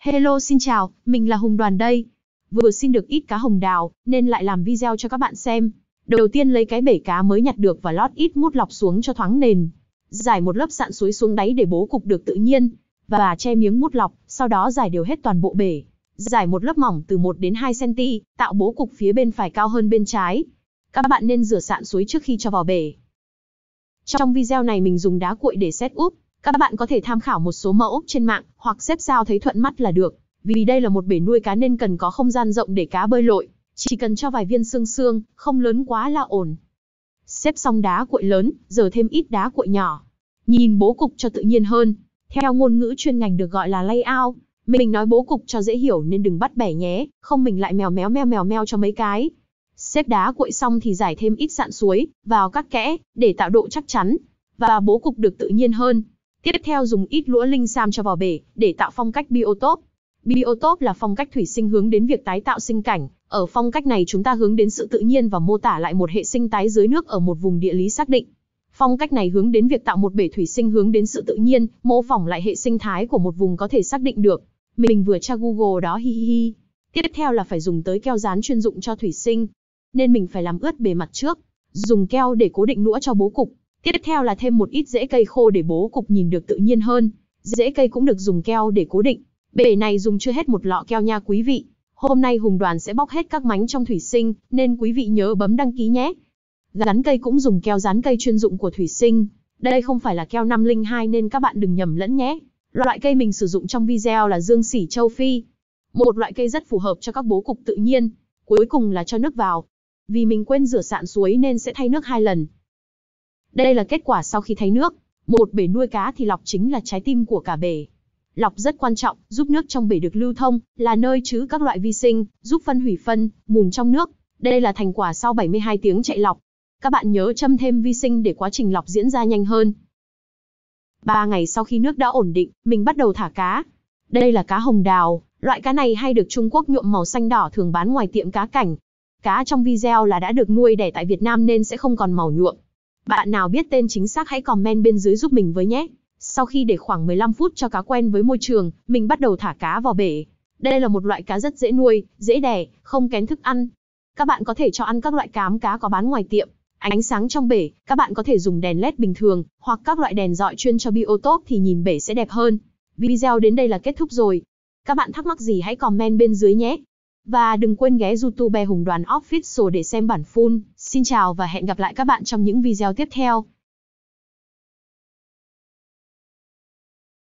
Hello xin chào, mình là Hùng Đoàn đây. Vừa xin được ít cá hồng đào, nên lại làm video cho các bạn xem. Đầu tiên lấy cái bể cá mới nhặt được và lót ít mút lọc xuống cho thoáng nền. Giải một lớp sạn suối xuống đáy để bố cục được tự nhiên, và che miếng mút lọc, sau đó giải đều hết toàn bộ bể. Giải một lớp mỏng từ 1 đến 2 cm, tạo bố cục phía bên phải cao hơn bên trái. Các bạn nên rửa sạn suối trước khi cho vào bể. Trong video này mình dùng đá cuội để set up, các bạn có thể tham khảo một số mẫu trên mạng hoặc xếp sao thấy thuận mắt là được, vì đây là một bể nuôi cá nên cần có không gian rộng để cá bơi lội, chỉ cần cho vài viên xương xương, không lớn quá là ổn. Xếp xong đá cuội lớn, giờ thêm ít đá cuội nhỏ. Nhìn bố cục cho tự nhiên hơn. Theo ngôn ngữ chuyên ngành được gọi là layout, mình nói bố cục cho dễ hiểu nên đừng bắt bẻ nhé, không mình lại mèo méo mèo mèo mèo cho mấy cái. Xếp đá cuội xong thì giải thêm ít sạn suối vào các kẽ để tạo độ chắc chắn và bố cục được tự nhiên hơn. Tiếp theo dùng ít lũa linh sam cho vào bể, để tạo phong cách biotop. Biotop là phong cách thủy sinh hướng đến việc tái tạo sinh cảnh. Ở phong cách này chúng ta hướng đến sự tự nhiên và mô tả lại một hệ sinh thái dưới nước ở một vùng địa lý xác định. Phong cách này hướng đến việc tạo một bể thủy sinh hướng đến sự tự nhiên, mô phỏng lại hệ sinh thái của một vùng có thể xác định được. Mình vừa tra Google đó hi hi hi. Tiếp theo là phải dùng tới keo dán chuyên dụng cho thủy sinh. Nên mình phải làm ướt bề mặt trước, dùng keo để cố định lũa cho bố cục. Tiếp theo là thêm một ít rễ cây khô để bố cục nhìn được tự nhiên hơn. Rễ cây cũng được dùng keo để cố định. Bể này dùng chưa hết một lọ keo nha quý vị. Hôm nay Hùng Đoàn sẽ bóc hết các mánh trong thủy sinh, nên quý vị nhớ bấm đăng ký nhé. Rán cây cũng dùng keo rán cây chuyên dụng của thủy sinh. Đây không phải là keo 502 nên các bạn đừng nhầm lẫn nhé. Loại cây mình sử dụng trong video là dương sỉ châu Phi. Một loại cây rất phù hợp cho các bố cục tự nhiên. Cuối cùng là cho nước vào. Vì mình quên rửa sạn suối nên sẽ thay nước hai lần. Đây là kết quả sau khi thấy nước. Một bể nuôi cá thì lọc chính là trái tim của cả bể. Lọc rất quan trọng, giúp nước trong bể được lưu thông, là nơi chứa các loại vi sinh, giúp phân hủy phân, mùn trong nước. Đây là thành quả sau 72 tiếng chạy lọc. Các bạn nhớ châm thêm vi sinh để quá trình lọc diễn ra nhanh hơn. 3 ngày sau khi nước đã ổn định, mình bắt đầu thả cá. Đây là cá hồng đào, loại cá này hay được Trung Quốc nhuộm màu xanh đỏ thường bán ngoài tiệm cá cảnh. Cá trong video là đã được nuôi đẻ tại Việt Nam nên sẽ không còn màu nhuộm. Bạn nào biết tên chính xác hãy comment bên dưới giúp mình với nhé. Sau khi để khoảng 15 phút cho cá quen với môi trường, mình bắt đầu thả cá vào bể. Đây là một loại cá rất dễ nuôi, dễ đẻ, không kén thức ăn. Các bạn có thể cho ăn các loại cám cá có bán ngoài tiệm. Ánh sáng trong bể, các bạn có thể dùng đèn LED bình thường hoặc các loại đèn dọi chuyên cho biotop thì nhìn bể sẽ đẹp hơn. Video đến đây là kết thúc rồi. Các bạn thắc mắc gì hãy comment bên dưới nhé. Và đừng quên ghé YouTube Hùng Đoàn Official để xem bản full. Xin chào và hẹn gặp lại các bạn trong những video tiếp theo.